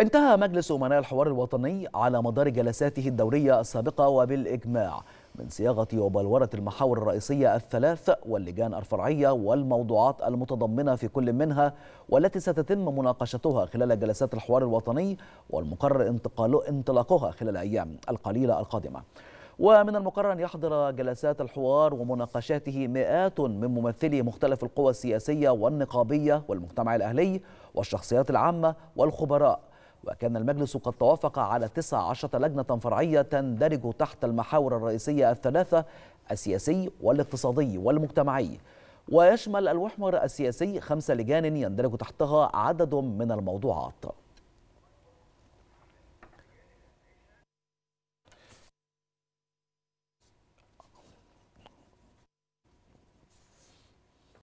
انتهى مجلس أمناء الحوار الوطني على مدار جلساته الدورية السابقة وبالإجماع من صياغة وبلورة المحاور الرئيسية الثلاث واللجان الفرعية والموضوعات المتضمنة في كل منها والتي ستتم مناقشتها خلال جلسات الحوار الوطني والمقرر انطلاقها خلال الأيام القليلة القادمة ومن المقرر أن يحضر جلسات الحوار ومناقشاته مئات من ممثلي مختلف القوى السياسية والنقابية والمجتمع الأهلي والشخصيات العامة والخبراء وكان المجلس قد توافق على 19 لجنة فرعية تندرج تحت المحاور الرئيسية الثلاثة السياسي والاقتصادي والمجتمعي ويشمل المحور السياسي خمس لجان يندرج تحتها عدد من الموضوعات